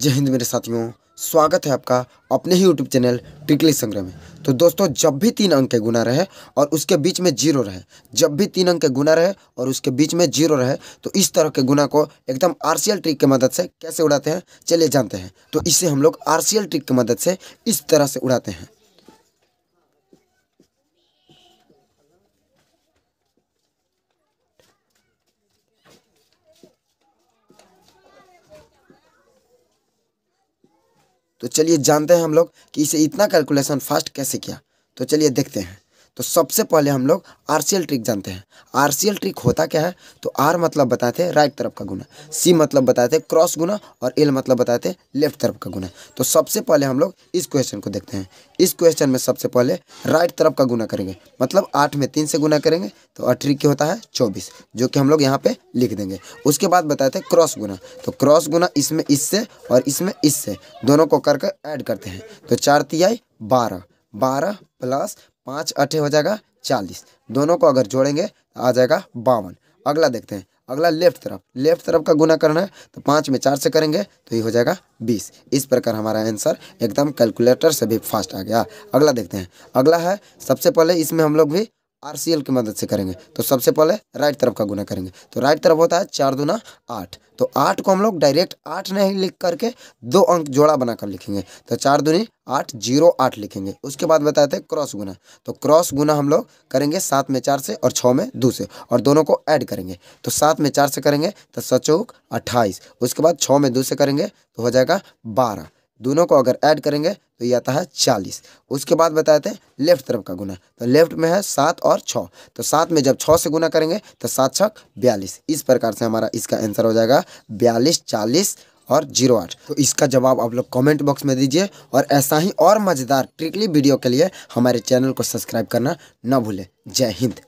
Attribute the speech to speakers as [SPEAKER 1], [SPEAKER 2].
[SPEAKER 1] जय हिंद मेरे साथियों स्वागत है आपका अपने ही यूट्यूब चैनल टिकली संग्रह में तो दोस्तों जब भी तीन अंक के गुना रहे और उसके बीच में जीरो रहे जब भी तीन अंक के गुना रहे और उसके बीच में जीरो रहे तो इस तरह के गुना को एकदम आरसीएल ट्रिक की मदद से कैसे उड़ाते हैं चलिए जानते हैं तो इसे हम लोग आरसीएल ट्रिक की मदद से इस तरह से उड़ाते हैं तो चलिए जानते हैं हम लोग कि इसे इतना कैलकुलेशन फास्ट कैसे किया तो चलिए देखते हैं तो सबसे पहले हम लोग एल ट्रिक जानते हैं एल ट्रिक होता क्या है तो आर मतलब बताते हैं राइट तरफ का गुना सी मतलब बताते हैं क्रॉस गुना और एल मतलब बताते हैं लेफ्ट तरफ का गुना तो सबसे पहले हम लोग इस क्वेश्चन को देखते हैं इस क्वेश्चन में सबसे पहले राइट तरफ का गुना करेंगे मतलब आठ में तीन से गुना करेंगे तो क्या होता है चौबीस जो कि हम लोग यहाँ पे लिख देंगे उसके बाद बताते हैं क्रॉस गुना तो क्रॉस गुना इसमें इससे और इसमें इससे दोनों को कर कर ऐड करते हैं तो चार तिहाई बारह बारह प्लस पाँच अठे हो जाएगा चालीस दोनों को अगर जोड़ेंगे आ जाएगा बावन अगला देखते हैं अगला लेफ्ट तरफ लेफ्ट तरफ का गुना करना है तो पाँच में चार से करेंगे तो ये हो जाएगा बीस इस प्रकार हमारा आंसर एकदम कैलकुलेटर से भी फास्ट आ गया अगला देखते हैं अगला है सबसे पहले इसमें हम लोग भी आर सी एल की मदद से करेंगे तो सबसे पहले राइट तरफ का गुना करेंगे तो राइट तरफ होता है चार दुना आठ तो आठ को हम लोग डायरेक्ट आठ नहीं लिख करके दो अंक जोड़ा बनाकर लिखेंगे तो चार दुनी आठ जीरो आठ लिखेंगे उसके बाद बताते हैं क्रॉस गुना तो क्रॉस गुना हम लोग करेंगे सात में चार से और छः में दो से और दोनों को ऐड करेंगे तो सात में चार से करेंगे तो सचौक अट्ठाईस उसके बाद छः में दो से करेंगे तो हो जाएगा बारह दोनों को अगर ऐड करेंगे तो ये आता है चालीस उसके बाद बताए थे लेफ्ट तरफ का गुना तो लेफ्ट में है सात और छः तो सात में जब छः से गुना करेंगे तो सात छः बयालीस इस प्रकार से हमारा इसका आंसर हो जाएगा बयालीस चालीस और जीरो आठ तो इसका जवाब आप लोग कमेंट बॉक्स में दीजिए और ऐसा ही और मज़ेदार ट्रिकली वीडियो के लिए हमारे चैनल को सब्सक्राइब करना ना भूलें जय हिंद